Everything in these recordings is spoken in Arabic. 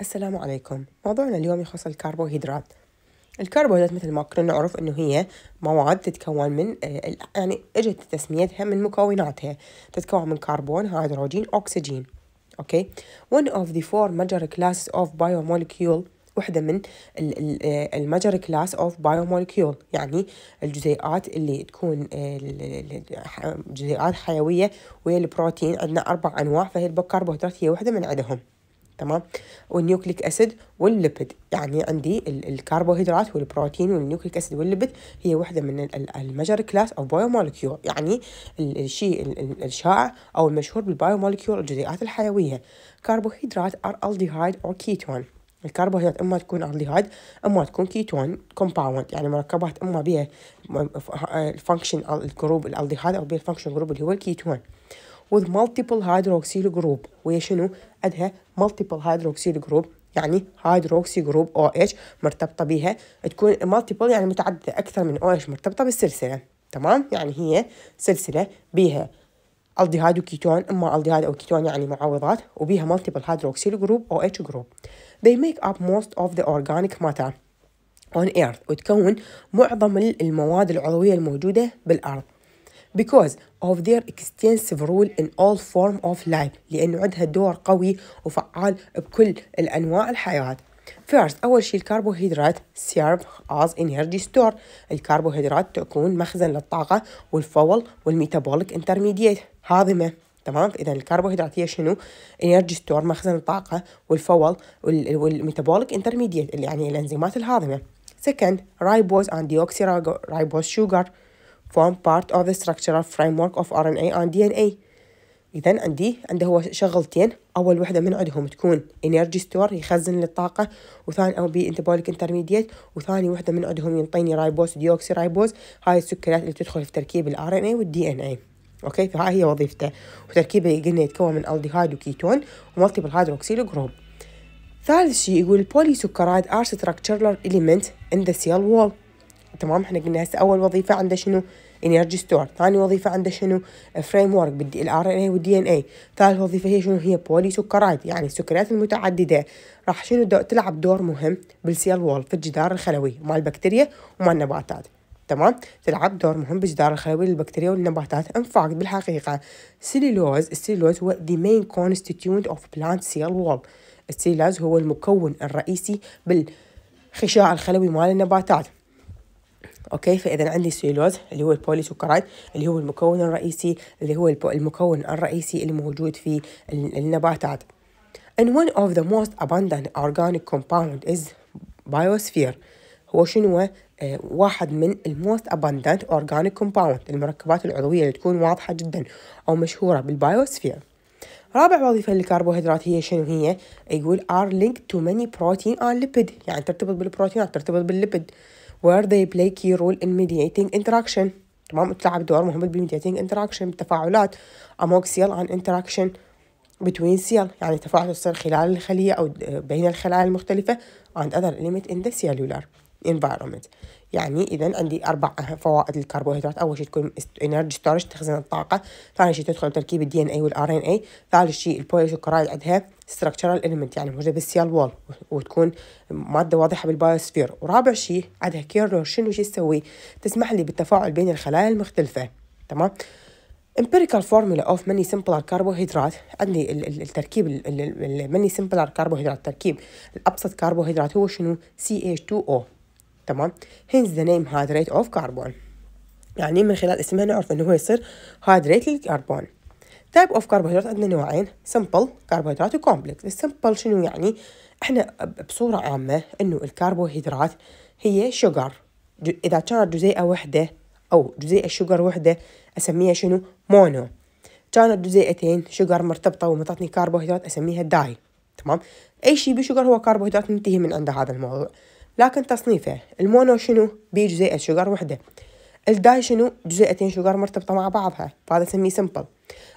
السلام عليكم موضوعنا اليوم يخص الكربوهيدرات الكربوهيدرات مثل ما كنا نعرف انه هي مواد تتكون من آه، يعني اجت تسميتها من مكوناتها تتكون من كربون هيدروجين اوكسجين اوكي one of the four major classes of biomolecule وحدة من المجر كلاس اوف بايوموليكيول يعني الجزيئات اللي تكون آه، جزيئات حيوية ويا البروتين عندنا أربع أنواع فهي الكربوهيدرات هي وحدة من عندهم تمام والنيوكليك اسيد والليبيد يعني عندي الكربوهيدرات والبروتين والنيوكليك اسيد والليبيد هي وحده من المجر كلاس او بايوموليكيول يعني الشيء الشائع او المشهور بالبايوموليكيول الجزيئات الحيويه كربوهيدرات ار الديهايد او كيتون الكربوهيدرات اما تكون الديهايد اما تكون كيتون كومباوند يعني مركبات اما بها الفانكشن الجروب الالديهايد او بها الفانكشن جروب اللي هو الكيتون with multiple hydroxyl group وهي شنو؟ عندها multiple hydroxyl group يعني هيدروكسي جروب او OH اتش مرتبطه بيها تكون مالتيبل يعني متعدده اكثر من او OH اتش مرتبطه بالسلسله تمام يعني هي سلسله بيها الديهايد وكيتون اما الديهايد او كيتون يعني معوضات وبيها مالتيبل هيدروكسيل جروب او اتش جروب they make up most of the organic matter on earth وتكون معظم المواد العضويه الموجوده بالارض because of their extensive role in all form of life لأنه عندها دور قوي وفعال بكل الأنواع الحياة First أول شيء الكربوهيدرات serve as energy store الكربوهيدرات تكون مخزن للطاقة والفول والميتابوليك انترميديت هاضمة تمام اذا الكربوهيدرات هي شنو energy store مخزن الطاقه والفول والميتابوليك انترميديت اللي يعني الانزيمات الهاضمه Second, ribose and deoxyribose sugar. form part of the structural framework of RNA and DNA إذا عندي عنده هو شغلتين أول وحدة من عندهم تكون energy store يخزن للطاقة وثاني أو بي انتبوليك انترميديت وثاني وحدة من عندهم ينطيني رايبوز ديوكسي رايبوز هاي السكريات اللي تدخل في تركيب ال RNA وال DNA اوكي فهاي هي وظيفته وتركيبه قلنا يتكون من الديهايد وكيتون ومالتيبل هيدروكسيل جروب ثالث شيء يقول البولي سكرات are structural اليمنت in the cell wall تمام احنا قلنا هسه اول وظيفه عنده شنو انرجي ستور ثاني وظيفه عنده شنو فريم ورك بدي الار ان اي والدي ان اي ثالث وظيفه هي شنو هي بولي سكرات يعني السكريات المتعدده راح شنو دو تلعب دور مهم بالسيل وول في الجدار الخلوي مال البكتيريا ومال النباتات تمام تلعب دور مهم بالجدار الخلوي للبكتيريا والنباتات ان فاكت بالحقيقه سيلولوز السيلولوز هو ذا مين constituent اوف بلانت سيل وول السيلولوز هو المكون الرئيسي بالخشاع الخلوي مال النباتات اوكي فاذا عندي السيلوز اللي هو البولي سكرات اللي هو المكون الرئيسي اللي هو المكون الرئيسي اللي موجود في النباتات and one of the most abundant organic compound is biosphere هو شنو آه، واحد من الموست اباندنت اورجانيك كومباوند المركبات العضويه اللي تكون واضحه جدا او مشهوره بالبايوسفير رابع وظيفة للكربوهيدرات هي شنو هي؟ يقول are linked to many protein and lipid يعني ترتبط بالبروتينات ترتبط بالليبد where they play key role in mediating interaction تمام تلعب دور مهم mediating انتراكشن بالتفاعلات among cell and interaction between cell يعني تفاعل يصير خلال الخلية أو بين الخلايا المختلفة and other element in the cellular environment يعني إذا عندي أربع فوائد للكربوهيدرات أول شيء تكون energy storage تخزين الطاقة ثاني شيء تدخل تركيب ال DNA وال RNA ثالث شيء البوليسكرايد عندها structural element يعني موجوده بالسيال وول وتكون ماده واضحه بالبايوسفير ورابع شيء عندها كيرلو شنو شي تسوي تسمح لي بالتفاعل بين الخلايا المختلفه تمام empirical formula of many سمبلر carbohydrates عندي التركيب many simple carbohydrates تركيب الابسط كربوهيدرات هو شنو CH2O تمام hence the name hydrate of carbon يعني من خلال اسمها نعرف انه هو يصير هيدريت للكربون تايب اوف كربوهيدرات عندنا نوعين سمبل كربوهيدرات وكومبلكس السمبل شنو يعني احنا بصوره عامه انه الكربوهيدرات هي شوغر اذا كانت جزيئه وحده او جزيئه شوغر وحده اسميها شنو مونو كانت جزيئتين شوغر مرتبطه ومعطتني كربوهيدرات اسميها داي تمام اي شيء بشوغر هو كربوهيدرات منتهي من عند هذا الموضوع لكن تصنيفه المونو شنو بجزيئه شوغر وحده الداي شنو جزيئتين شوجر مرتبطة مع بعضها فهذا نسميه سمبل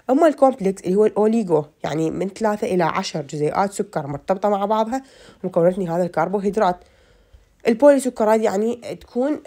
أما الكومبلكس اللي هو الأوليغو يعني من ثلاثة إلى عشر جزيئات سكر مرتبطة مع بعضها مكونة هذا الكربوهيدرات البولي سكرات يعني تكون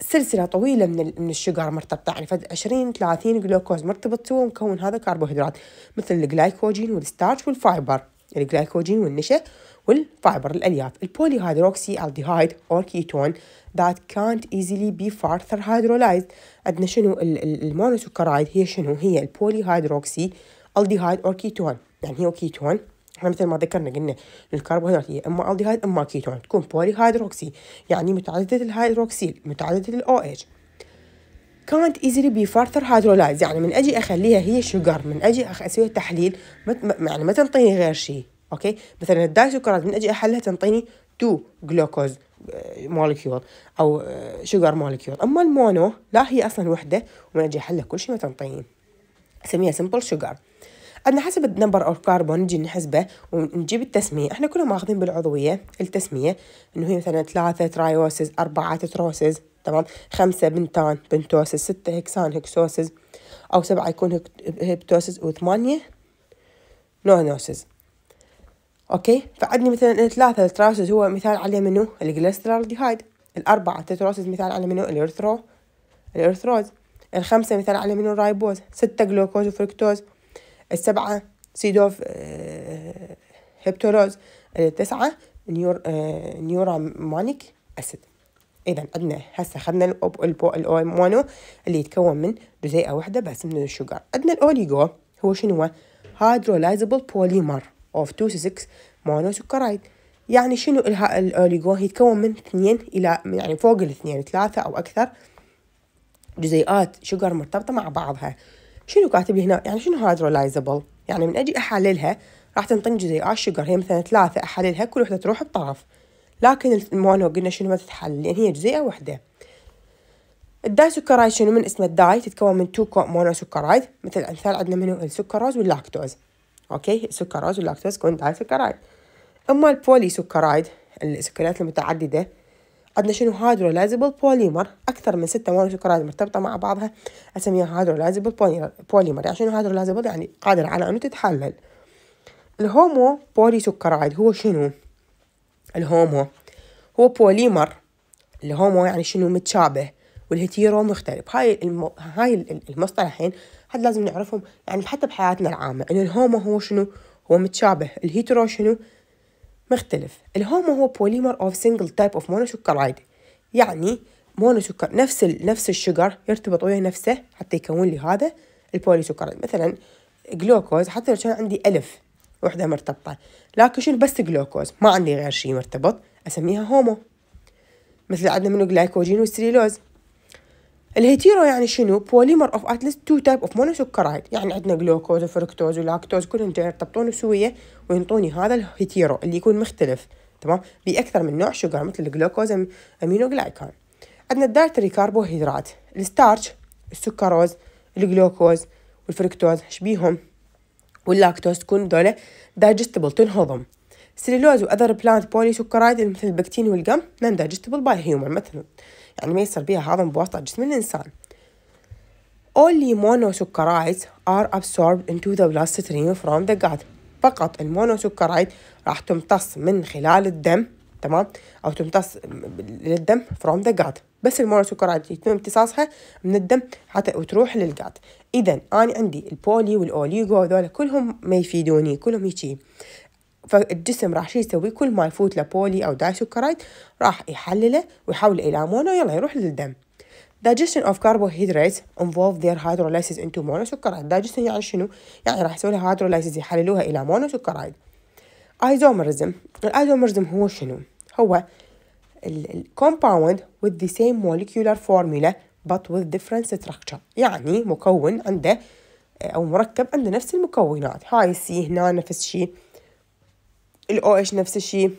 سلسلة طويلة من من الشجر مرتبطة يعني فد 20 30 جلوكوز مرتبط سوا مكون هذا كربوهيدرات مثل الجلايكوجين والستارش والفايبر الجلايكوجين والنشا والفايبر الألياف البوليهيدروكسي الديهايد أو كيتون ذات كانت ايزلي بي فارثر هيدرولايزد عندنا شنو المونوسكرايد هي شنو هي البوليهيدروكسي الديهايد أو كيتون يعني هي كيتون احنا مثل ما ذكرنا قلنا الكربوهيدرات هي اما الديهايد اما كيتون تكون بوليهيدروكسي يعني متعدده الهيدروكسيل متعدده الاو اتش كانت ايزلي بي فارثر هيدرولايز يعني من اجي اخليها هي شوجر من اجي اسوي تحليل يعني ما تنطيني غير شيء اوكي مثلا الدايسكرات من اجي احلها تنطيني تو جلوكوز آه، مولكيول او آه، شوجر مولكيول اما المونو لا هي اصلا وحده ومن اجي احلها كل شيء ما تنطيني اسميها سمبل شوجر عندنا حسب النمبر اوف كاربون نجي نحسبه ونجيب التسمية احنا كلنا ماخذين بالعضوية التسمية انه هي مثلا ثلاثة ترايوسز أربعة تروسز تمام خمسة بنتان بنتوسز ستة هكسان هكسوسز أو سبعة يكون هبتوسز وثمانية نونوسز اوكي فعندي مثلا ثلاثة التراسز هو مثال عليه منو الجلسترالديهايد الأربعة التراسز مثال على منو الإرثرو الإرثروز الخمسة مثال على منو الرايبوز ستة جلوكوز وفركتوز السبعة سيدوف آه هبتوروز التسعة نيور آه، نيورامونيك أسيد إذا عندنا هسه أخذنا البو مونو اللي يتكون من جزيئة واحدة بس من الشوكر عندنا الأوليغو هو شنو هو هايدرولايزبل بوليمر of 2 to 6 مونوسكرايد يعني شنو الأوليغو يتكون من اثنين إلى يعني فوق الاثنين ثلاثة أو أكثر جزيئات شجر مرتبطة مع بعضها شنو كاتب لي هنا يعني شنو هايدرولايزبل يعني من أجي أحللها راح تنطيني جزيئات شجر هي مثلا ثلاثة أحللها كل وحدة تروح بطرف لكن المونو قلنا شنو ما تتحلل لأن هي جزيئة واحدة الداي سكرايد شنو من اسمه الداي تتكون من تو مونو سكرايد مثل الأمثال عندنا منو السكروز واللاكتوز اوكي السكراز واللاكتوز كون داي سكرايد اما البولي سكرايد السكريات المتعدده عندنا شنو هيدرولايزبل بوليمر اكثر من ستة سكرايد مرتبطه مع بعضها اسميها هيدرولايزبل بوليمر يعني شنو هيدرولايزبل يعني قادر على انه تتحلل الهومو بولي سكرايد هو شنو الهومو هو بوليمر الهومو يعني شنو متشابه والهتيرو مختلف هاي المو... هاي المصطلحين حد لازم نعرفهم يعني حتى بحياتنا العامة إن الهومو هو شنو هو متشابه الهيترو شنو مختلف الهومو هو بوليمر اوف سنجل تايب اوف مونو عادي يعني مونوسكر نفس ال... نفس الشجر يرتبط ويا نفسه حتى يكون لي هذا البولي مثلا جلوكوز حتى لو كان عندي ألف وحدة مرتبطة لكن شنو بس جلوكوز ما عندي غير شيء مرتبط أسميها هومو مثل عندنا منه جلايكوجين والسليلوز الهيتيرو يعني شنو بوليمر اوف اتليست تو تايب اوف مونوسكرايد يعني عندنا جلوكوز وفركتوز ولاكتوز كلهم يرتبطون سويه وينطوني هذا الهيتيرو اللي يكون مختلف تمام باكثر من نوع شوغر مثل الجلوكوز امينو جلايكان عندنا الدايتري كربوهيدرات الستارش السكروز الجلوكوز والفركتوز شبيهم واللاكتوز تكون دولة دايجستبل تنهضم سليلوز واذر بلانت بولي سكرايد مثل البكتين والقم نان دايجستبل باي هيومن مثلا يعني ما يصير بيها هضم بواسطة جسم الإنسان Only monosaccharides are absorbed into the bloodstream from the gut فقط المونوسكرايد راح تمتص من خلال الدم تمام أو تمتص للدم from the gut بس المونوسكرايد يتم امتصاصها من الدم حتى وتروح للجات اذا انا عندي البولي والاوليغو هذول كلهم ما يفيدوني كلهم هيجي فالجسم راح شي يسوي كل ما يفوت لبولي أو دايسكرايد راح يحلله ويحوله إلى مونو يلا يروح للدم digestion of carbohydrates involve their hydrolysis into monosaccharides digestion يعني شنو يعني راح يسوي لها hydrolysis يحللوها الى مونوسكرايد isomerism الايزومرزم هو شنو هو الكومباوند with the same molecular formula but with different structure يعني مكون عنده او مركب عنده نفس المكونات هاي السي هنا نفس الشيء الاو اتش نفس الشيء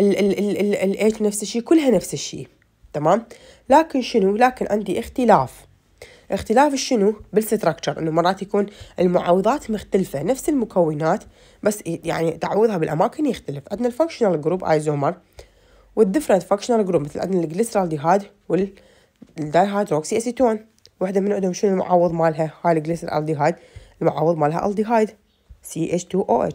الاتش نفس الشيء كلها نفس الشيء تمام لكن شنو لكن عندي اختلاف اختلاف الشنو بالستركتشر انه مرات يكون المعوضات مختلفه نفس المكونات بس يعني تعويضها بالاماكن يختلف عندنا الفانكشنال جروب ايزومر والديفرنت فانكشنال جروب مثل عندنا الجليسرالديهايد والدايهيدروكسي اسيتون وحده من عندهم شنو المعوض مالها هاي الجليسرالديهايد المعوض مالها الديهايد CH2OH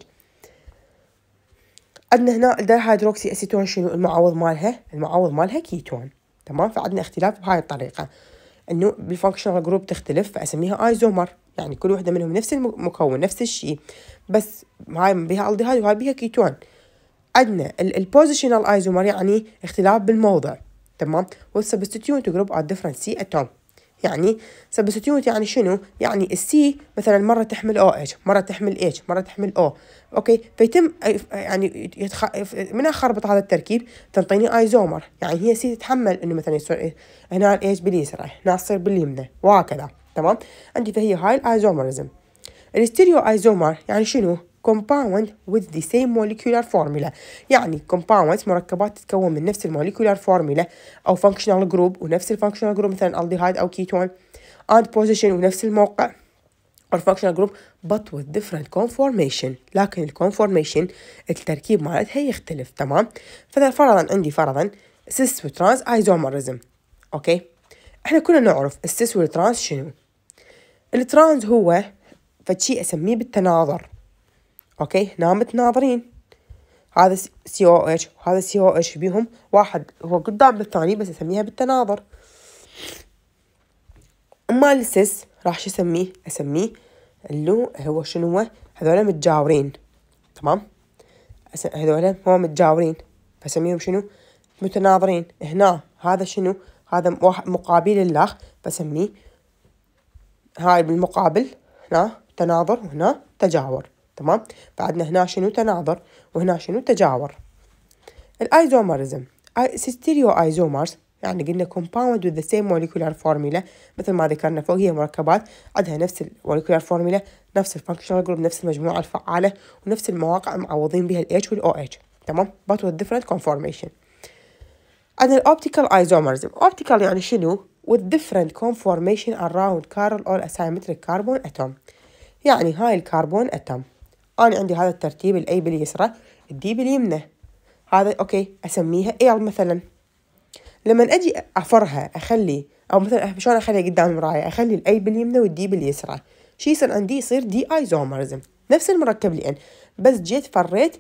عندنا هنا الدايهيدروكسي اسيتون شنو المعوض مالها المعوض مالها كيتون تمام فعندنا اختلاف بهاي الطريقه انه بالفانكشنال جروب تختلف فاسميها ايزومر يعني كل وحده منهم نفس المكون نفس الشيء بس هاي بها الديهايد وهاي بها كيتون عندنا البوزيشنال ايزومر يعني اختلاف بالموضع تمام والسبستيتيوت جروب ار ديفرنت سي اتوم يعني سبستيوت يعني شنو يعني السي مثلا مره تحمل او اتش مره تحمل اتش مره تحمل او اوكي فيتم يعني يتخ... من اخربط هذا التركيب تنطيني ايزومر يعني هي سي تتحمل انه مثلا يصير إيه؟ هنا الاتش باليسرى هنا تصير باليمنى وهكذا تمام عندي فهي هاي الايزومرزم الستيريو ايزومر يعني شنو compound with the same molecular formula يعني compounds مركبات تتكون من نفس المولكولار formula أو functional group ونفس الفانكشنال جروب مثلا aldehyde أو ketone and position ونفس الموقع or functional group but with different conformation لكن conformation التركيب مالتها يختلف تمام فإذا فرضا عندي فرضا cis وترانس isomerism اوكي احنا كلنا نعرف السيس والترانس شنو الترانس هو فشي اسميه بالتناظر اوكي هنا متناظرين هذا سي او اتش وهذا سي او اتش بيهم واحد هو قدام الثاني بس اسميها بالتناظر اما السيس راح شو اسميه اسميه اللو هو شنو هو هذول متجاورين تمام هذول هو متجاورين فسميهم شنو متناظرين هنا هذا شنو هذا واحد مقابل الاخ فسميه هاي بالمقابل هنا تناظر وهنا تجاور تمام فعندنا هنا شنو تناظر وهنا شنو تجاور الايزومرزم ستيريو ايزومرز يعني قلنا compound with the same molecular formula مثل ما ذكرنا فوق هي مركبات عندها نفس الموليكولار فورمولا نفس الفانكشنال جروب نفس المجموعة الفعالة ونفس المواقع معوضين بها ال H وال OH تمام but with different conformation عندنا الاوبتيكال ايزومرزم اوبتيكال يعني شنو with different conformation around carol or asymmetric carbon atom يعني هاي الكربون اتم أنا عندي هذا الترتيب الأي باليسرى الدي باليمنى هذا أوكي أسميها إل مثلا لما أجي أفرها أخلي أو مثلا أه، شلون أخليها قدام المراية أخلي الأي باليمنى والدي باليسرى شي يصير عندي يصير دي ايزومرزم نفس المركب لأن بس جيت فريت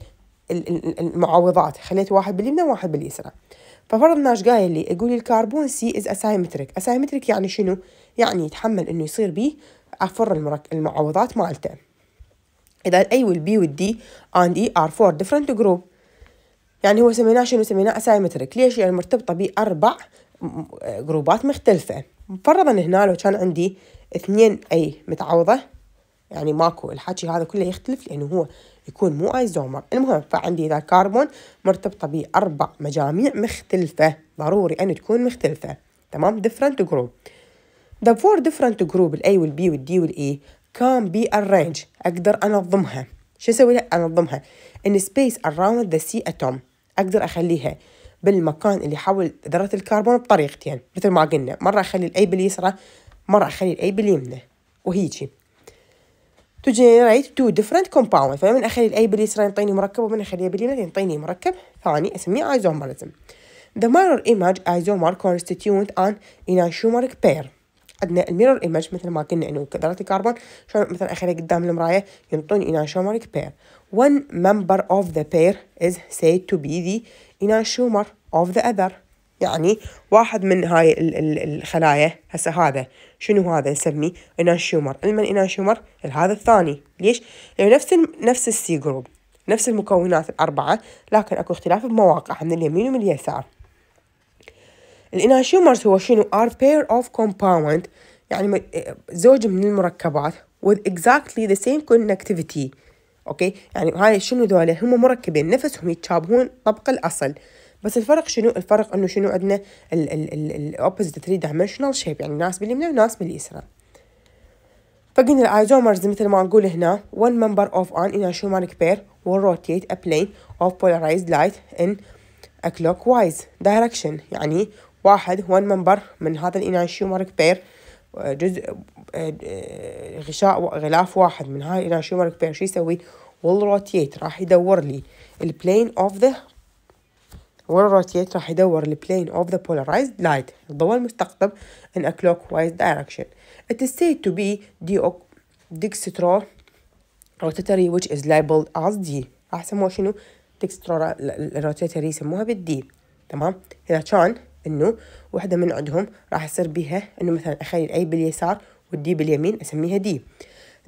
المعوضات خليت واحد باليمنى وواحد باليسرى ففرضنا ايش قايل لي يقول الكربون سي از اسايمتريك اسايمتريك يعني شنو يعني يتحمل انه يصير بيه افر المعوضات مالته إذا الأي A والدي B إي D and E are four different group يعني هو سميناه شنو سميناه اسايمتريك ليش يعني مرتبطة بأربع جروبات مختلفة فرضا هنا لو كان عندي اثنين أي متعوضة يعني ماكو الحكي هذا كله يختلف لأنه هو يكون مو ايزومر المهم فعندي إذا كاربون مرتبطة بأربع مجاميع مختلفة ضروري أن تكون مختلفة تمام different group The four different group ال A وال B وال D وال E كان الرينج اقدر انظمها شو اسوي لها انظمها ان سبيس اراوند ذا سي اتوم اقدر اخليها بالمكان اللي حول ذره الكربون بطريقتين مثل ما قلنا مره اخلي الاي باليسرى مره اخلي الاي باليمنى وهيجي تو جنريت تو ديفرنت كومباوند فمن اخلي الاي باليسرى يعطيني مركب ومن اخليه باليمنى يعطيني مركب ثاني اسميه ايزومرزم The mirror image isomer constituent an enantiomeric pair عندنا الميرور ايمج مثل ما قلنا انه كدرات الكربون شلون مثلا اخليه قدام المرايه ينطوني ايناشومر بير one member of the pair is said to be the enantiomer of the other يعني واحد من هاي الخلايا هسه هذا شنو هذا نسميه انانشيومر المن انانشيومر هذا الثاني ليش لأنه نفس نفس السي جروب نفس المكونات الأربعة لكن أكو اختلاف بمواقعها من اليمين ومن اليسار الاناشيومرز هو شنو are pair of compound يعني زوج من المركبات with exactly the same connectivity اوكي يعني هاي شنو ذولا هم مركبين نفسهم يتشابهون طبق الاصل بس الفرق شنو الفرق انه شنو عندنا opposite three dimensional shape يعني ناس باليمين وناس باليسرى فقلنا الايزومرز مثل ما نقول هنا one member of an enantiomeric pair will rotate a plane of polarized light in a clockwise direction يعني واحد هو المنبر من هذا الإناشيومر كبير جزء آه، آه، غشاء غلاف واحد من هاي الإناشيومر كبير شو يسوي will rotate راح يدور لي ال plane of the will rotate راح يدور ال plane of the polarized light الضوء المستقطب in a clockwise direction it is said to be dextro rotatory which is labeled as D راح يسموها شنو dextro rotatory يسموها بالدي تمام إذا كان انه واحدة من عندهم راح يصير بيها انه مثلا اخلي الاي باليسار والدي باليمين اسميها دي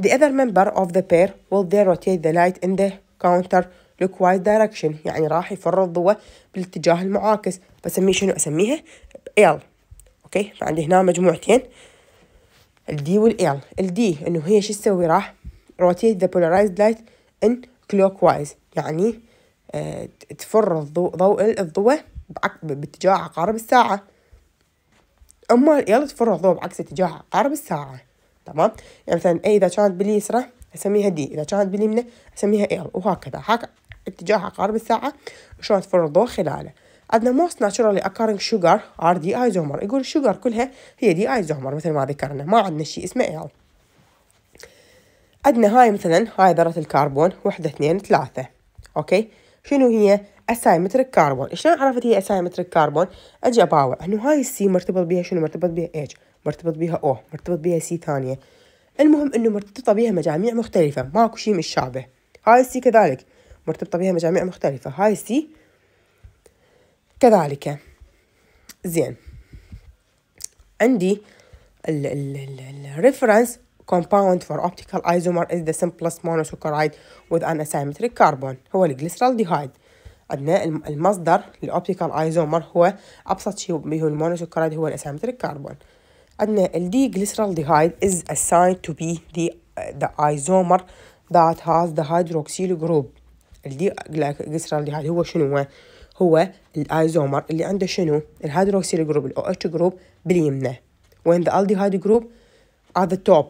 The other member of the pair will then rotate the light in the counter clockwise direction يعني راح يفر الضوء بالاتجاه المعاكس بسميه شنو اسميها ال اوكي فعندي هنا مجموعتين الدي والال الدي انه هي شو تسوي راح rotate the polarized light in clockwise يعني آه، تفر الضوء ضوء الضوء باتجاه عقارب الساعة أما يتفرع الضوء بعكس اتجاه عقارب الساعة تمام يعني مثلا أي إذا كانت باليسرى أسميها دي إذا كانت باليمنى أسميها إل وهكذا هكذا اتجاه عقارب الساعة وشلون تفرع الضوء خلاله عندنا موست ناتشورالي اكارينج شوجر ار دي ايزومر يقول الشوجر كلها هي دي ايزومر مثل ما ذكرنا ما عندنا شيء اسمه ايل عندنا هاي مثلا هاي ذرة الكربون وحدة اثنين ثلاثة اوكي شنو هي اسايمتريك كاربون شلون عرفت هي اسايمتريك كاربون اجي اباوع انه هاي السي مرتبط بها شنو مرتبط بها اتش مرتبط بها او مرتبط بها سي ثانيه المهم انه مرتبطه بها مجاميع مختلفه ماكو شيء شابه هاي السي كذلك مرتبطه بها مجاميع مختلفه هاي السي كذلك زين عندي الريفرنس compound for optical isomer is the simplest monosaccharide with an asymmetric carbon هو الجليسرالديهايد عندنا المصدر للأوبتيكال ايزومر هو أبسط شيء به المونوسكرايد هو الأسامتر الكربون عندنا الدي جليسرال جليسرالديهايد is assigned to be the, the isomer that has the hydroxyl group الدي جليسرال جليسرالديهايد هو شنو هو هو الايزومر اللي عنده شنو الهيدروكسيل جروب الاو اتش جروب باليمنى وين ذا الديهايد جروب at the top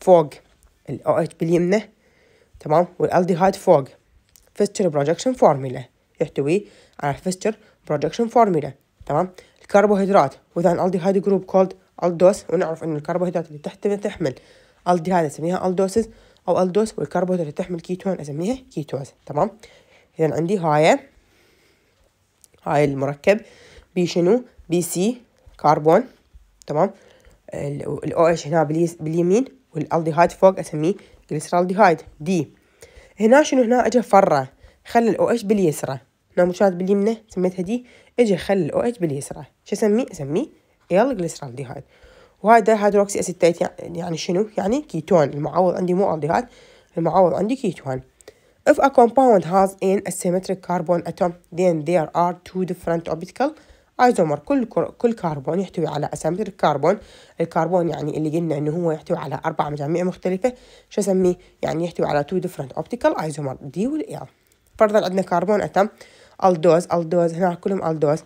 فوق الاو اتش باليمنى تمام والالديهايد فوق فيستر بروجكشن فورمولا يحتوي على فيستر بروجكشن فورميلا تمام الكربوهيدرات وذا ان جروب كولد الدوس ونعرف ان الكربوهيدرات اللي تحتمل تحمل الديهايد اسميها الدوسز او الدوس والكربوهيدرات اللي تحمل كيتون اسميها كيتوز تمام اذا عندي هاي هاي المركب بي شنو بي سي كربون تمام الاو اتش هنا باليمين والالديهايد فوق اسميه جليسرالديهايد دي هنا شنو هنا اجى فره خلى الاو اتش باليسرى ناموشات باليمنى سميتها دي اجي خلي الاو اتش باليسرى شو اسمي اسمي ال جليسرال وهاي هيدروكسي اسيتيت يعني شنو يعني كيتون المعوض عندي مو الديهايد المعوض عندي كيتون If a compound has an asymmetric carbon atom then there are two different orbital ايزومر كل كل كربون يحتوي على asymmetric carbon الكربون يعني اللي قلنا انه هو يحتوي على اربع مجاميع مختلفه شو اسميه يعني يحتوي على تو ديفرنت optical ايزومر دي والاي فرضا عندنا كربون اتم الدوز الدوز هنا كلهم الدوز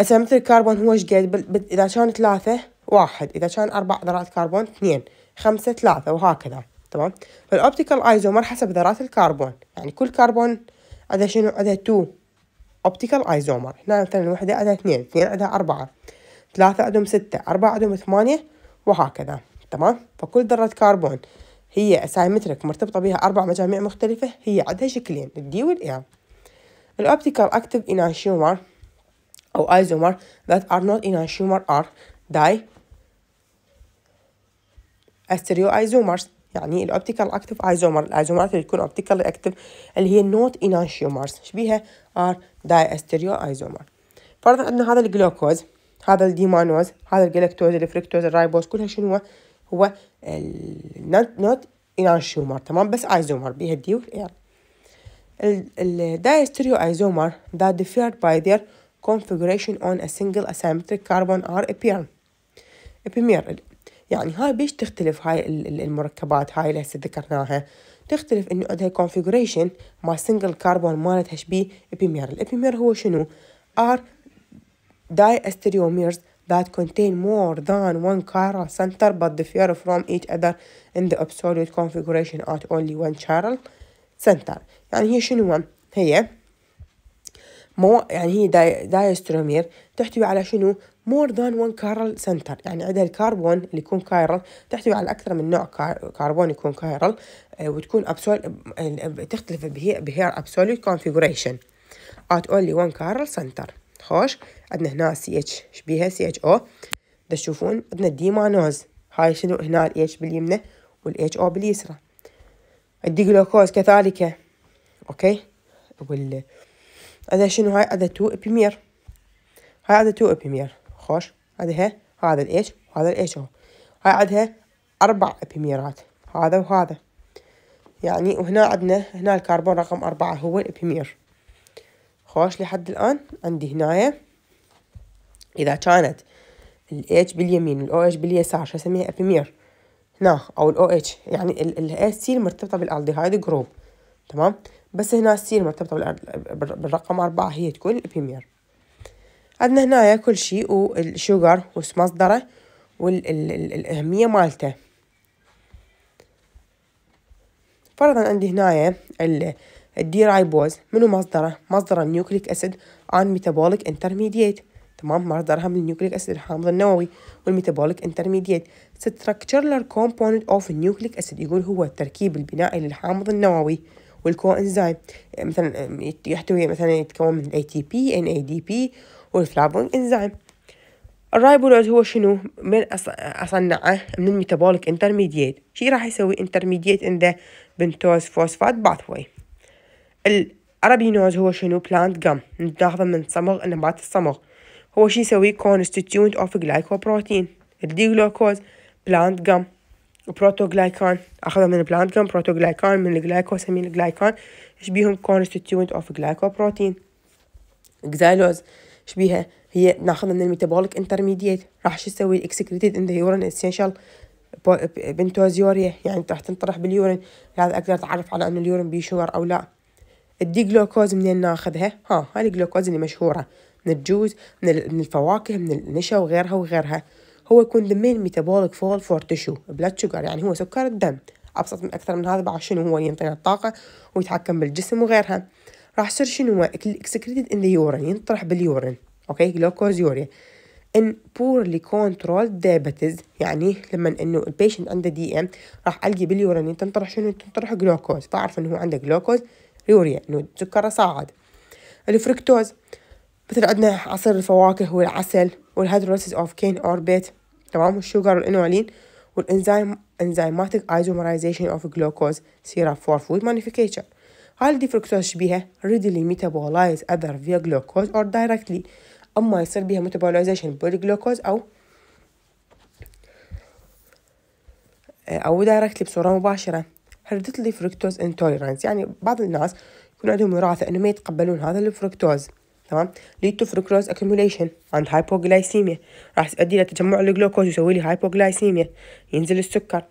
مثل الكربون هو شقد إذا كان ثلاثة واحد إذا كان أربع ذرات كربون اثنين خمسة ثلاثة وهكذا تمام فالأوبتيكال ايزومر حسب ذرات الكربون يعني كل كربون عدا شنو عدا تو اوبتيكال ايزومر هنا مثلا وحده عدا اثنين اثنين عدا اربعه ثلاثه عندهم سته اربعه عندهم ثمانيه وهكذا تمام فكل ذره كربون هي اسايمتريك مرتبطه بها اربع مجاميع مختلفه هي عدها شكلين الدي والاي An optical active enantiomer or isomer that are not enantiomer are di stereoisomers يعني الاوبتيكال active ايزومر الايزومرات اللي تكون اوبتيكال active اللي هي not enantiomers شبيها are داي استيريو ايزومر فرضا عندنا هذا الجلوكوز هذا الديمانوز هذا الجلكتوز الفركتوز الرايبوز كلها شنو هو هو نوت انانشيومر تمام بس ايزومر بيها ديو والاير ال isomer that differ by their configuration on a single asymmetric carbon are epimer epimer يعني هاي بيش تختلف هاي المركبات هاي اللي هسه ذكرناها تختلف انه عندها configuration مع single carbon مالتها شبيه epimer. الابيمير هو شنو are داي that contain more than one chiral center but differ from each other in the absolute configuration at only one chiral سنتر يعني هي شنو هي مو يعني هي داي دايسترومير تحتوي على شنو مور ذان وان كارل سنتر يعني عندها الكربون اللي يكون كايرل تحتوي على اكثر من نوع كربون يكون كايرل وتكون ابسول تختلف بهير ابسوليت كونفيجريشن ات اونلي وان كارل سنتر خوش عندنا هنا سي اتش شبيها سي اتش او تشوفون عندنا الديمانوز هاي شنو هنا الاتش باليمنى والاتش او باليسرى الديجلوكوز كذلك اوكي وال هذا شنو هاي هذا تو ابيمير هاي هذا تو ابيمير خوش ها هذا الاتش وهذا الاتش هو هاي عندها اربع ابيميرات هذا وهذا يعني وهنا عندنا هنا الكربون رقم أربعة هو الابيمير خوش لحد الآن عندي هنايا إذا كانت الاتش باليمين والاو اتش باليسار شو أسميها أبيمير نا او الاو اتش يعني السي مرتبطه بالالديهايد جروب تمام بس هنا السي مرتبطه بالرقم أربعة هي تكون البيمير عندنا هنايا كل شيء والشوغر وش مصدره والأهمية مالته فرضا عندي هنايا رايبوز منو مصدره؟ مصدره النيوكليك أسيد عن ميتابوليك انترميديت تمام النهارده هعمل النيوكليك اسيد الحامض النووي والميتابوليك انترميديت ستراكشرلر كومبوننت اوف النيوكليك اسيد يقول هو التركيب البنائي للحامض النووي والكو انزيم آه، مثلا آه، يحتوي مثلا يتكون من الاي تي بي ان اي دي بي والفلافون انزيم الرايبولوز هو شنو من آه، اصنعه من الميتابوليك انترميديت شي راح يسوي انترميديت ان ذا بنتوز فوسفات باثوي الارابينوز هو شنو بلانت جم ناخذه من صمغ نبات الصمغ هو شي يسوي constituent of glycoprotein الديجلوكوز بلانت جام بروتوغلايكان اخذها من البلانت جام بروتوغلايكان من الجلايكوز من الجلايكان يشبيهم constituent of glycoprotein اكزالوز شبيها هي ناخذها من الميتابوليك انترميديت راح شو تسوي اكسكريتد ان ذا يورين اسينشال بنتوزيوريا يعني راح تنطرح باليورين هذا اقدر اتعرف على انه اليورين بيه شوغر او لا الدي جلوكوز منين ناخذها ها هاي الجلوكوز اللي مشهوره من الجوز من الفواكه من النشا وغيرها وغيرها هو يكون the main metabolic fall for tissue blood sugar يعني هو سكر الدم أبسط من أكثر من هذا بعد شنو هو ينطينا الطاقة ويتحكم بالجسم وغيرها راح يصير شنو هو excreted in the urine ينطرح باليورين أوكي جلوكوز يوريا ان poorly controlled diabetes يعني لما انه البيشنت عنده دي ام راح القي باليورين تنطرح شنو تنطرح جلوكوز فاعرف انه هو عنده جلوكوز يوريا انه سكره صاعد الفركتوز مثل عندنا عصير الفواكه والعسل والهيدروليسيس اوف كين اوربيت تمام والشوجر والانولين والانزيم انزيماتيك ايزومرايزيشن اوف جلوكوز سيرا فور فود مانيفيكيشن هاي الديفركتوز شبيها ريدلي ميتابولايز اذر فيا جلوكوز اور دايركتلي اما يصير بيها ميتابولايزيشن بالجلوكوز او او دايركتلي بصوره مباشره هردتلي فركتوز انتوليرانس يعني بعض الناس يكون عندهم وراثه انه ما يتقبلون هذا الفركتوز تمام lead to fructose accumulation and hypoglycemia راح تؤدي الى تجمع الجلوكوز يسوي لي hypoglycemia ينزل السكر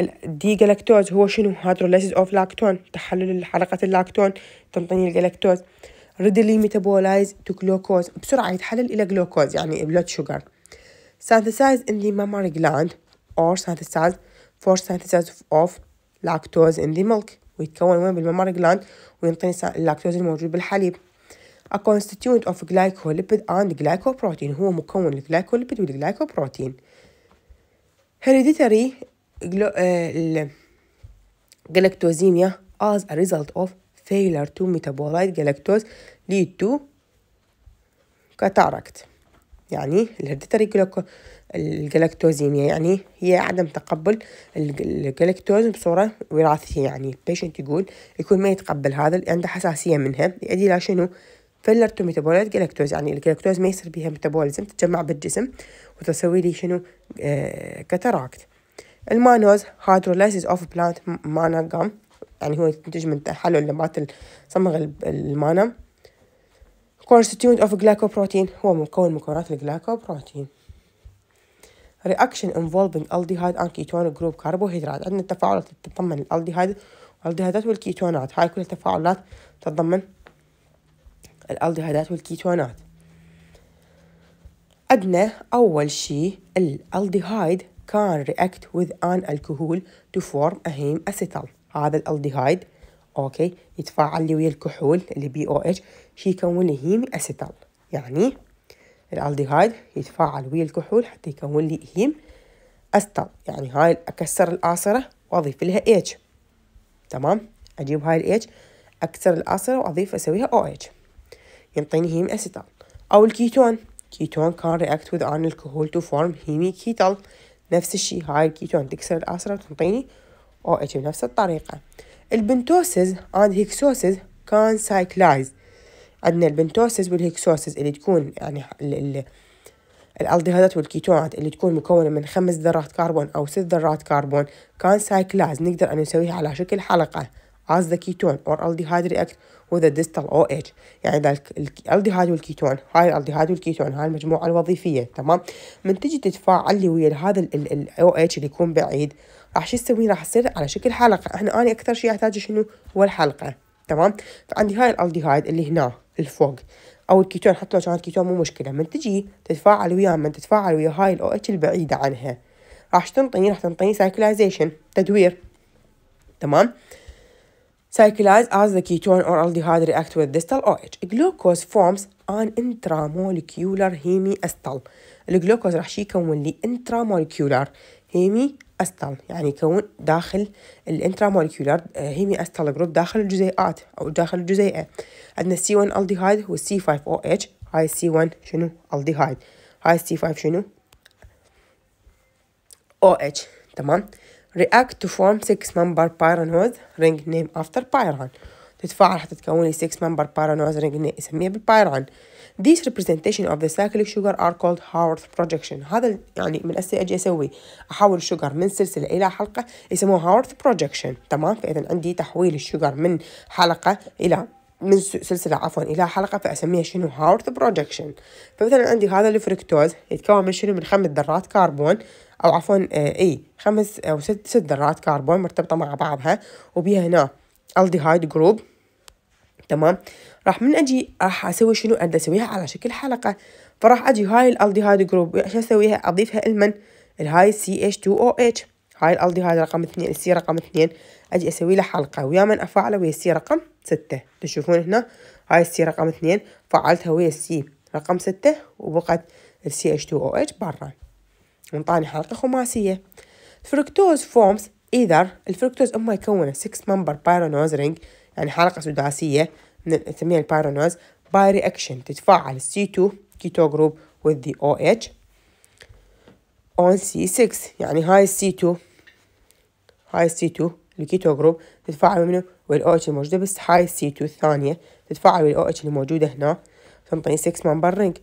الديجلاكتوز هو شنو هيدروليسيس اوف لاكتون تحلل حلقة اللاكتون تنطيني الجلاكتوز readily metabolize to glucose بسرعة يتحلل إلى جلوكوز يعني blood sugar synthesized in the mammary gland or synthesized for synthesis of lactose in the milk ويتكون وين بالماماري جلاند وينطيني اللاكتوز الموجود بالحليب a constituent of glycolipid and glycoprotein هو مكون الجلايكوليبيد والجلايكوبروتين hereditary آه، galactosemia as a result of failure to metabolize galactose lead to cataract يعني الهيرديتري الجلاكتوزيميا يعني هي عدم تقبل الجلاكتوز بصورة وراثية يعني البيشنت يقول يكون ما يتقبل هذا عنده حساسية منها يؤدي إلى شنو فيلر تو ميتابولايت جلاكتوز يعني الجلاكتوز ما يصير بيها ميتابوليزم تتجمع بالجسم وتسوي لي شنو آه كتراكت المانوز هيدرولايسيس اوف بلانت مانا جام يعني هو ينتج من تحلل نبات صمغ المانا constituent اوف جلايكوبروتين هو مكون مكونات الجلايكوبروتين رياكشن انفولفينج الديهايد اند كيتون جروب كربوهيدرات عندنا تفاعلات تتضمن الالديهايد والالديهايدات والكيتونات هاي كل التفاعلات تتضمن الالدهيدات والكيتونات عندنا أول شيء الألدهيد كان react with an alcohol to form a heme acetal هذا الألدهيد اوكي يتفاعل لي ويا الكحول اللي بي او اتش شي يكون لي هيم اسيتال يعني الألدهيد يتفاعل ويا الكحول حتى يكون لي هيم أسيتال يعني هاي اكسر الاصره واضيف لها اتش تمام اجيب هاي الاتش اكسر الاصره واضيف اسويها او اتش ينطيني هيم أسيتال أو الكيتون كيتون كان رياكت وذ آن الكهول تو فورم هيمي كيتال نفس الشي هاي الكيتون تكسر الأسرة وتنطيني أو اتش بنفس الطريقة البنتوسز آند هيكسوسز كان سايكلايز عندنا البنتوسز والهيكسوسز اللي تكون يعني ال الالدهيدات والكيتونات اللي تكون مكونة من خمس ذرات كربون أو ست ذرات كربون كان سايكلاز نقدر أن نسويها على شكل حلقة as the ketone or aldehyde react with the distal OH يعني ده الالديهايد والكيتون هاي الالديهايد والكيتون هاي المجموعة الوظيفية تمام من تجي تتفاعل لي ويا هذا ال OH اللي يكون بعيد راح شو تسوي راح يصير على شكل حلقة احنا أنا أكثر شيء أحتاجه شنو هو الحلقة تمام فعندي هاي الالديهايد اللي هنا الفوق او الكيتون حتى لو كانت كيتون مو مشكله من تجي تتفاعل وياه من تتفاعل ويا هاي ال OH البعيده عنها راح تنطيني راح تنطيني سايكلايزيشن تدوير تمام Cyclize as the ketone or aldehyde react with distal OH. Glucose forms an intramolecular hemiacetal. الجلوكوز راح يكون لي intramolecular hemiacetal يعني يكون داخل الانترامولكيولار هيمي استال جروب داخل الجزيئات او داخل الجزيئه عندنا c 1 هو c 5 او اتش هاي c 1 شنو aldehyde. هاي c 5 شنو او اتش تمام react to form six member pyranose ring name after pyran تتفاعل حتى تكون لي six member pyranose ring اسميه بالبيران These representation of the cyclic sugar are called Haworth projection هذا يعني من أسي أجي أسوي أحول الشجر من سلسلة إلى حلقة يسموه Haworth projection تمام فإذا عندي تحويل الشجر من حلقة إلى من سلسلة عفوا إلى حلقة فأسميها شنو هاورث بروجكشن فمثلا عندي هذا الفركتوز يتكون من شنو من خمس ذرات كربون أو عفوا آه، إي خمس أو ست ست ذرات كربون مرتبطة مع بعضها وبيها هنا الديهايد جروب تمام راح من أجي راح أسوي شنو أبدأ أسويها على شكل حلقة فراح أجي هاي الالديهايد جروب إيش أسويها أضيفها المن الهاي سي CH2OH هاي الالديهايد رقم اثنين السي رقم اثنين اجي اسوي له حلقه ويا من افعله ويا السي رقم ستة تشوفون هنا هاي السي رقم اثنين فعلتها ويا السي رقم ستة وبقت السي اتش 2 او اتش برا ونطاني حالقة خماسية فركتوز فورمز ايذر الفركتوز أما يكون 6 ممبر بايرونوز رينج يعني حلقة سداسية من نسميها البايرونوز باي رياكشن تتفاعل c 2 كيتو جروب with the OH on C6 يعني هاي c 2 هاي c 2 الكيتو جروب تتفاعل منه والأو OH الموجودة بس هاي c 2 الثانية تتفاعل والأو OH الموجودة هنا تنطيني 6 ممبر رينج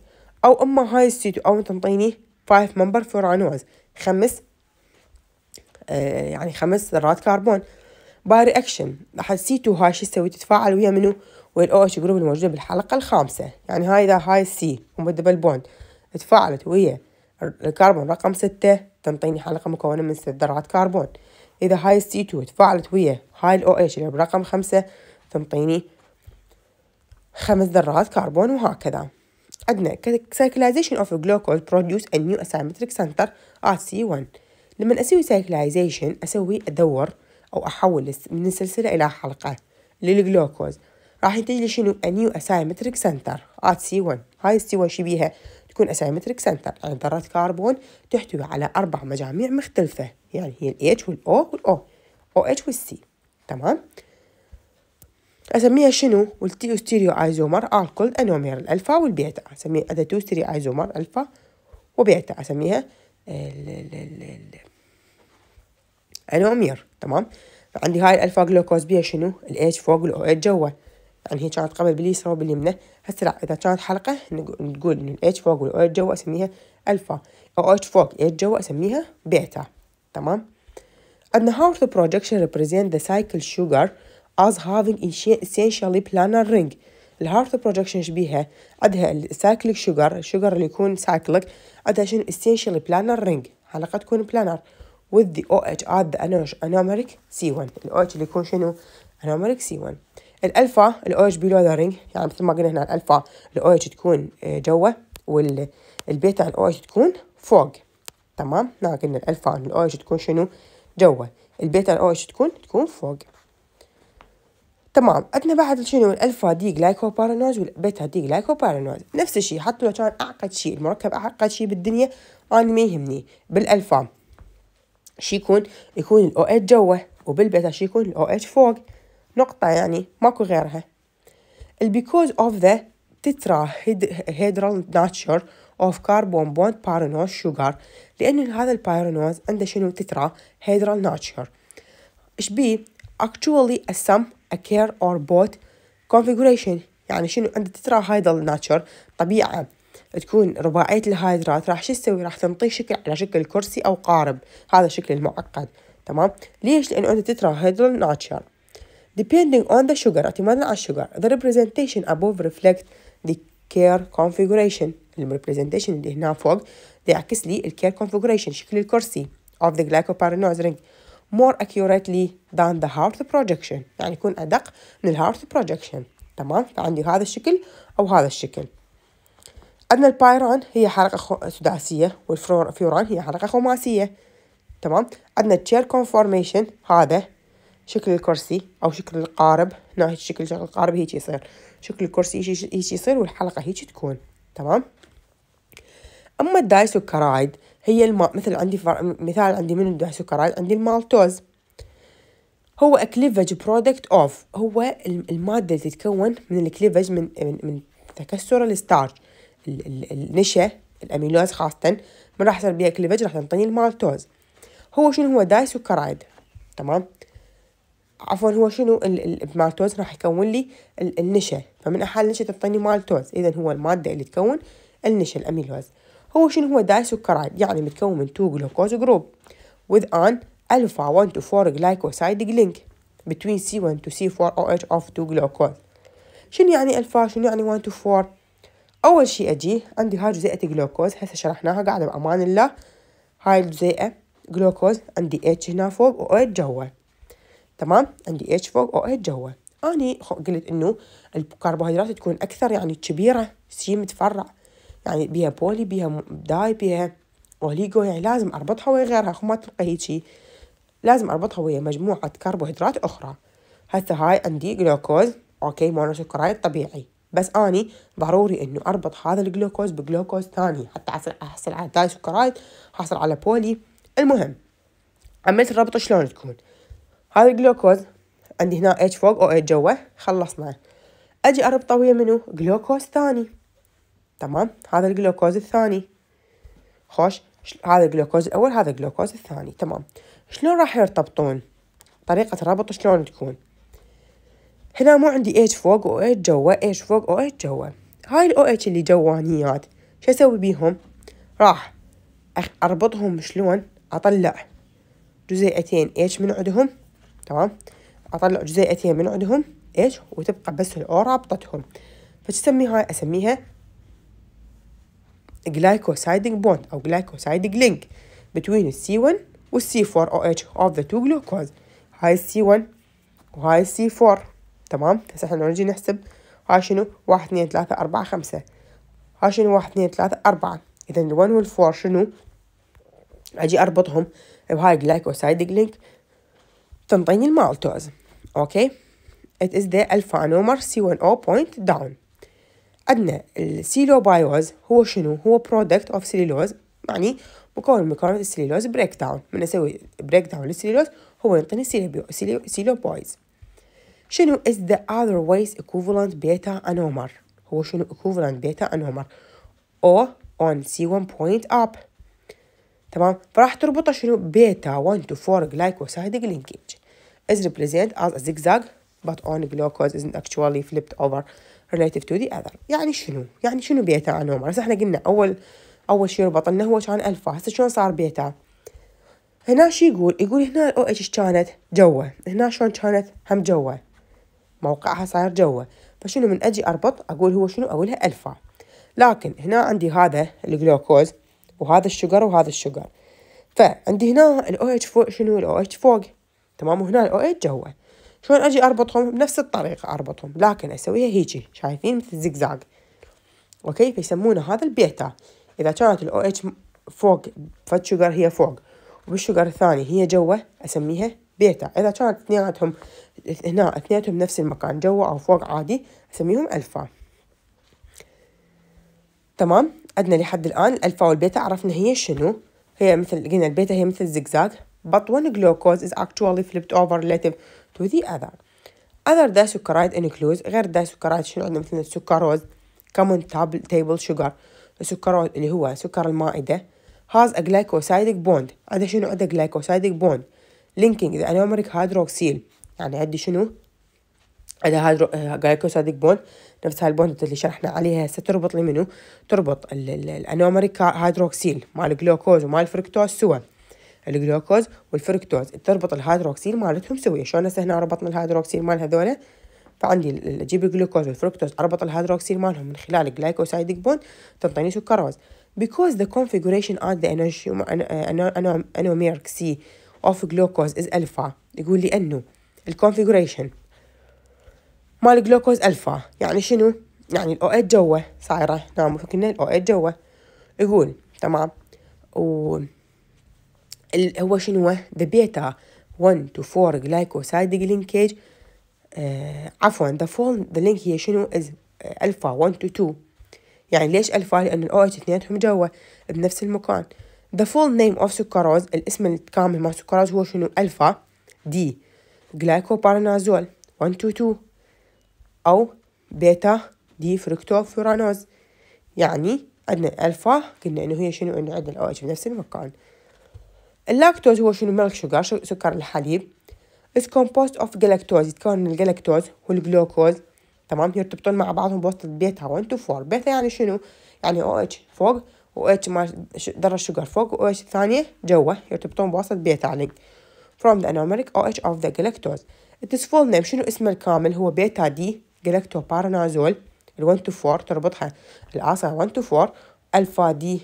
أو أما هاي c 2 أو تنطيني فايف ممبر فورانوز خمس آه، يعني خمس ذرات كربون باي رياكشن راح السي تو هاي شو تسوي تتفاعل ويا منو ويا الاو اتش جروب الموجوده بالحلقه الخامسه يعني هاي اذا هاي السي هم الدبل بوند تفاعلت ويا الكربون رقم ستة تنطيني حلقه مكونه من ست ذرات كربون اذا هاي السي تو تفاعلت ويا هاي الاو اتش اللي برقم خمسة تنطيني خمس ذرات كربون وهكذا عندنا cyclization of glucose produce a new asymmetric center RC1 لما أسوي cyclization أسوي أدور أو أحول من السلسلة إلى حلقة للجلوكوز راح ينتج لي شنو a new asymmetric center RC1 هاي السي 1 شبيها تكون asymmetric سنتر يعني ذرات كربون تحتوي على اربع مجاميع مختلفه يعني هي ال H وال O وال O OH وال C تمام أسميها شنو؟ والتيو ستيريو ايزومر الكول انومير الألفا والبيتا أسميها أدتو ستيريو ايزومر ألفا وبيتا أسميها انومير تمام؟ عندي هاي الألفا جلوكوز بيها شنو؟ الإيج فوق الأو إيج جوا يعني هي كانت قبل باليسرى وباليمنى هسه لا إذا كانت حلقة نقول إن الإيج فوق والأو إيج جوا أسميها ألفا أو إيج فوق إيج جوا أسميها بيتا تمام؟ عندنا how the projection represent the cycle sugar as having essentially planar ring الهارت بروجكشن بيها؟ عندها السايكليك شوجر الشوجر اللي يكون سايكليك عندها شنو essentially planar ring حلقة تكون planar with the OH at the anomeric C1 ال OH اللي يكون شنو anomeric C1 الألفا ال OH below the ring يعني مثل ما قلنا هنا الألفا ال OH تكون آه، جوا والبيتا ال OH تكون فوق تمام هنا قلنا الألفا ال OH تكون شنو جوا البيتا ال OH تكون تكون فوق تمام عندنا بعد شنو الالفا دي جلايكوبارينوز والبيتا دي جلايكوبارينوز نفس الشيء حتى لو كان اعقد شيء المركب اعقد شيء بالدنيا انا ما يهمني بالالفا شي يكون يكون الاو اتش جوه وبالبيتا شي يكون الاو اتش فوق نقطة يعني ماكو غيرها البيكوز اوف ذا تترا هيدرال ناتشر اوف كاربون بوند بارانوز شوغر لأن هذا البارينوز عنده شنو تترا هيدرال ناتشر ايش بيه actually a sum a care or both configuration يعني شنو انت هايدل ناتشر طبيعه تكون رباعية الهيدرات راح شو تسوي راح تنطيه شكل على شكل كرسي أو قارب هذا الشكل المعقد تمام ليش لأنه أنت هايدل ناتشر depending on the sugar اعتمادا على الشجر the representation above reflect the care configuration representation اللي هنا فوق يعكس لي الكير configuration شكل الكرسي of the glycoparinoid ring more accurately than the heart projection يعني يكون أدق من الهارت projection تمام فعندي هذا الشكل أو هذا الشكل عندنا البايرون هي حلقة سداسية والفيوران هي حلقة خماسية تمام عندنا chair conformation هذا شكل الكرسي أو شكل القارب نعم، هنا شكل شكل القارب هيك يصير شكل الكرسي هيك يصير والحلقة هيك تكون تمام أما الدايسوكرايد هي الماء مثل عندي فر... مثال عندي من الدهن سكرات عندي المالتوز هو اكليفج برودكت اوف هو الماده اللي تتكون من الكليفج من من, من تكسر الستارج النشا الاميلوز خاصه من راح يصير بيها كليفج راح تنطيني المالتوز هو شنو هو داي سكرايد تمام عفوا هو شنو المالتوز راح يكون لي النشا فمن احال النشا تعطيني مالتوز اذا هو الماده اللي تكون النشا الاميلوز هو شنو هو داي يعني متكون من تو جلوكوز جروب with an alpha 1 to 4 glycosidic link between C1 to C4OH of 2 glucose شنو يعني الفا شنو يعني 1 to 4 اول شيء اجي عندي هاي جزيئه جلوكوز هسه شرحناها قاعده بامان الله هاي الجزيئه جلوكوز عندي اتش هنا فوق و OH جوا تمام عندي اتش فوق و OH جوا اني قلت انه الكربوهيدرات تكون اكثر يعني كبيره C متفرع يعني بيها بولي بيها داي بيها اوليجو يعني لازم اربطها ويا غيرها ما تلقى هيجي لازم اربطها ويا مجموعه كربوهيدرات اخرى هسه هاي عندي جلوكوز اوكي مونو طبيعي بس اني ضروري انه اربط هذا الجلوكوز بجلوكوز ثاني حتى احصل على داي سكرايت احصل على بولي المهم عملت الربط شلون تكون هذا الجلوكوز عندي هنا اتش فوق او اتش جوه خلصنا اجي اربطه ويا منو جلوكوز ثاني تمام هذا الجلوكوز الثاني خوش هذا الجلوكوز الأول هذا الجلوكوز الثاني تمام شلون راح يرتبطون طريقة الربط شلون تكون هنا مو عندي اتش فوق و اتش جوا اتش فوق و اتش جوا هاي الاو اتش اللي جوانيات شو اسوي بيهم راح اربطهم شلون اطلع جزيئتين اتش من عندهم تمام اطلع جزيئتين من عندهم اتش وتبقى بس الاو رابطتهم فتسمي هاي اسميها glycosidic bond أو glycosidic link between c 1 c 4 OH of the two glucose هاي c 1 وهاي c 4 تمام هسه احنا نجي نحسب هاي شنو واحد اثنين ثلاثة أربعة خمسة هاي شنو واحد اثنين ثلاثة أربعة إذا ال1 وال4 شنو أجي أربطهم بهاي glycosidic link تنطيني المالتوز أوكي It is the alpha anomer C1O point down عندنا السيلوبايوز هو شنو هو برودكت اوف سيلولوز يعني مكون مكونات السيلولوز بريك داون من اسوي بريك داون للسيلولوز هو يعطيني سيلوبايز شنو is the other ways equivalent beta anomer هو شنو equivalent beta anomer O on C1 point up تمام فراح تربطه شنو بيتا 1 to 4 glycosidic linkage is represent as a zigzag but on glucose isn't actually flipped over relative to the other يعني شنو يعني شنو بيتا نورمال هسه احنا قلنا اول اول شيء ربط انه هو كان الفا هسه شلون صار بيتا هنا شو يقول يقول هنا الاو اتش كانت جوا هنا شلون كانت هم جوا موقعها صاير جوا فشنو من اجي اربط اقول هو شنو اقولها الفا لكن هنا عندي هذا الجلوكوز وهذا الشجر وهذا الشجر فعندي هنا الاو اتش فوق شنو الاو اتش فوق تمام وهنا الاو اتش جوا شلون اجي اربطهم بنفس الطريقه اربطهم لكن اسويها هيجي شايفين مثل زقزاق اوكي فيسمونه هذا البيتا اذا كانت الاو اتش فوق فد شوجر هي فوق وبالشوجر الثاني هي جوا اسميها بيتا اذا كانت اثنيناتهم هنا اثنيناتهم نفس المكان جوا او فوق عادي اسميهم الفا تمام عندنا لحد الان الالفا والبيتا عرفنا هي شنو هي مثل قلنا البيتا هي مثل زقزاق but when glucose is actually flipped over relative to the other other the سكرات includes غير the سكرات شنو عندنا مثلا السكروز common table sugar السكروز اللي هو سكر المائدة has a glycosidic bond عنده شنو عنده glycosidic bond linking the anomeric hydroxyl يعني عندي شنو عنده آه، هادرو glycosidic bond نفس هالبوند اللي شرحنا عليها هسه تربط لي منو تربط الانومريك هيدروكسيل مال الجلوكوز ومال الفركتوز سوا الجلوكوز والفركتوز تربط الهيدروكسيل مالتهم سوية شلون هسه هنا ربطنا الهيدروكسيل مال هذولا فعندي اجيب الجلوكوز والفركتوز اربط الهيدروكسيل مالهم من خلال الجلايكوسايدك بوند تنطيني سكروز because the configuration at the anomeric C of glucose is alpha يقول لي أنه الكونفيجوريشن مال الجلوكوز ألفا يعني شنو؟ يعني الأو اتش جوه صايرة نعم فكنا الأو اتش جوه يقول تمام و هو شنو ذا بيتا 1 تو 4 glycoside لينكيج عفوا ذا فول ذا لينك هي شنو از الفا 1 تو 2 يعني ليش الفا لان الاو اتش اثنيناتهم جوا بنفس المكان ذا فول نيم اوف سكروز الاسم الكامل مال سكروز هو شنو الفا دي جلايكوبارانازول 1 تو 2 او بيتا دي فركتوفورانوز يعني عندنا الفا قلنا انه هي شنو انه عندنا الاو اتش بنفس المكان اللاكتوز هو شنو ملك شوغر سكر الحليب is composed of galactose يتكون من الجلاكتوز والجلوكوز تمام يرتبطون مع بعضهم بوسط بيتا 1 to 4 بيتا يعني شنو يعني او اتش فوق و اتش مع ذرة الشوجر فوق و اتش الثانية جوا يرتبطون بوسط بيتا لينك يعني. from the anomeric اتش of the galactose its full name شنو اسمه الكامل هو بيتا دي جلاكتو بارانازول ال 1 to 4 تربطها العصا 1 to 4 الفا دي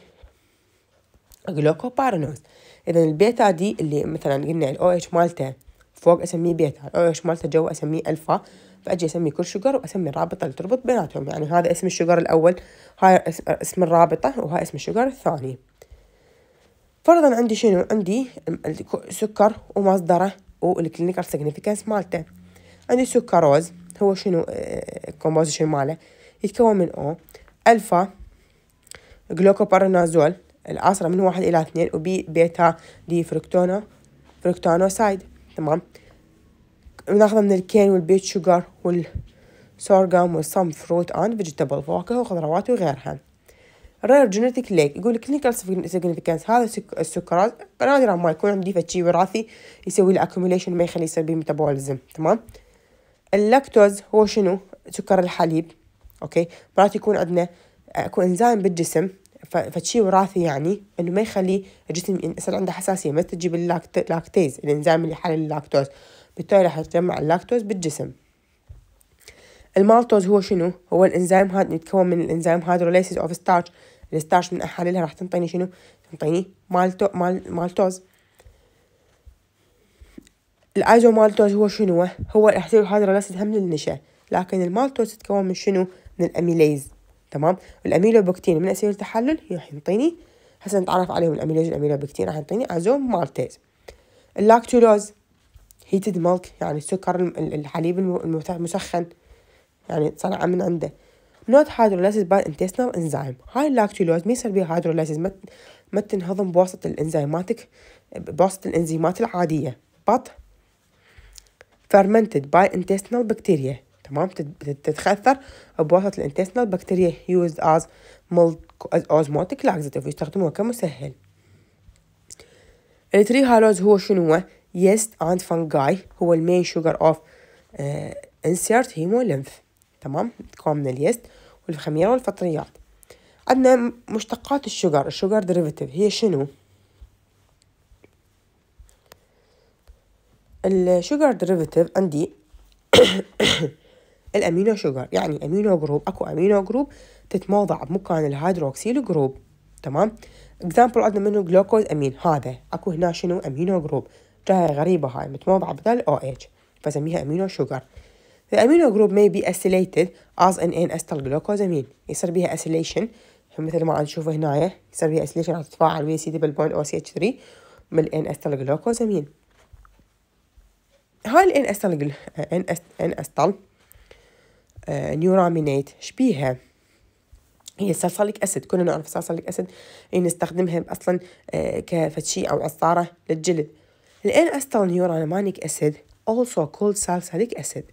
جلوكوبارانوز اذا البيتا دي اللي مثلا قلنا الاو اتش مالته فوق اسميه بيتا الاو اتش مالته جوا اسميه الفا فاجي اسمي كل شجر واسمي الرابطه اللي تربط بيناتهم يعني هذا اسم الشجر الاول هاي اسم الرابطه وهاي اسم الشجر الثاني فرضا عندي شنو عندي السكر ومصدره والكلينيكال سيجنيفيكانس مالته عندي سكروز هو شنو الكومبوزيشن آه، ماله يتكون من او الفا جلوكوبارينازول العصرة من واحد إلى اثنين وبي بيتا دي فركتونا فركتونوسايد تمام بناخذ من الكين والبيت شوغر والسورغام والصم فروت اند فيجيتابل فواكه وخضروات وغيرها رير جينيتيك ليك يقول كلينيكال سيجنفيكانس هذا السكرات نادرا ما يكون عندي فشي وراثي يسوي له ما يخلي يصير بيه ميتابوليزم تمام اللاكتوز هو شنو سكر الحليب اوكي مرات يكون عندنا اكو آه، انزيم بالجسم فشي وراثي يعني انه ما يخلي الجسم يصير عنده حساسيه ما تجيب اللاكتيز الانزيم اللي يحلل اللاكتوز بالتالي راح يتجمع اللاكتوز بالجسم المالتوز هو شنو هو الانزيم هذا يتكون من الانزيم هيدروليسيس اوف ستارش الستارش من احللها راح تنطيني شنو تنطيني مالتو مال مالتوز الايزومالتوز هو شنو هو الاحتيول هيدروليسيس هم للنشا لكن المالتوز تتكون من شنو من الاميليز تمام الاميلوبكتين من التحلل هي راح ينطيني هسه نتعرف عليهم الاميلوز والاميلوبكتين راح ينطيني ازوم مالتيز اللاكتولوز هيتد ميلك يعني السكر الحليب المسخن يعني صنع من عنده نوت هيدروليسيس باي انتستينال انزيم هاي اللاكتولوز ما يصير بيها هيدروليسيس ما ما تنهضم بواسطة الانزيماتك بواسطة الانزيمات العادية بط fermented by intestinal bacteria تمام تتخثر بواسطة الانتستنال بكتيريا used از اوزموتيك لاكزيتيف يستخدموها كمسهل التري هالوز هو شنو يست اند فانجاي هو المين شوجر اوف انسيرت هيمو لنف تمام تكون من اليست والخميره والفطريات عندنا مشتقات الشوجر الشوجر ديريفيتيف هي شنو الشوجر ديريفيتيف عندي الامينو شوجر يعني امينو جروب اكو امينو جروب تتموضع بمكان الهيدروكسيل جروب تمام اكزامبل عندنا منه جلوكوز امين هذا اكو هنا شنو امينو جروب جاي غريبة هاي متموضعة بدل او اتش فسميها امينو شوجر الامينو جروب may be acylated as an N-acetyl glucosamine يصير بيها acylation مثل ما نشوفه هنا إيه؟ يصير بيها acylation راح تتفاعل ويا سي دبل بوين او سي اتش 3 من الان جلوكوز امين هاي الان استل ان استل آه، نيورامينات شبيها هي السلسليك اسيد كلنا نعرف السلسليك اسيد إيه، نستخدمها اصلا آه، كفتشي او عصاره للجلد الان استل نيورامينيك اسيد also called salicylic acid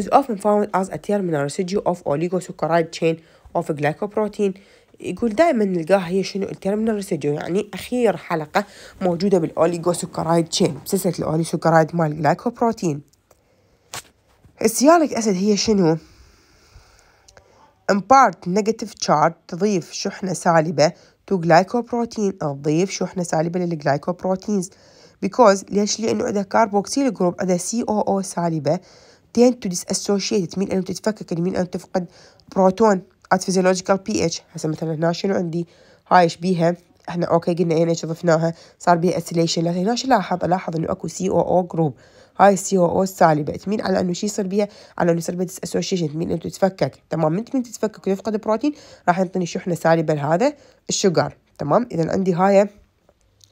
is often found as a terminal residue of oligosaccharide chain of glycoprotein يقول دائما نلقاها هي شنو الترمينال ريسيديو يعني اخير حلقه موجوده بالاوليغوسكرايد تشين بسلسله الاوليغوسكرايد مال الجلايكوبروتين السيالك أسد هي شنو؟ impart negative charge تضيف شحنة سالبة to glycoprotein تضيف شحنة سالبة للglycoproteins because ليش؟ لأنه عندها كاربوكسيل جروب عندها COO سالبة tend to disassociate تميل أنه تتفكك يعني تميل أنه تفقد بروتون at physiological pH هسه مثلا هنا شنو عندي؟ هاي شبيها احنا اوكي قلنا ان إيه، ضفناها صار بيها acylation لكن هنا شو لاحظ؟ الاحظ انه اكو COO جروب هاي السي او او السالبه تمين على انه شو يصير بيها على انه يصير بيها اسوشيشن تمين انه تتفكك تمام من تمين تتفكك ويفقد بروتين راح يعطيني شحنه سالبه لهذا الشوجر تمام اذا عندي هاي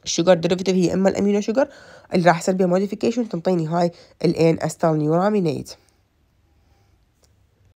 الشوجر ديريفيتيف هي اما الامينو شوجر اللي راح يصير بيها موديفيكيشن تنطيني هاي الان استال نيورامينيت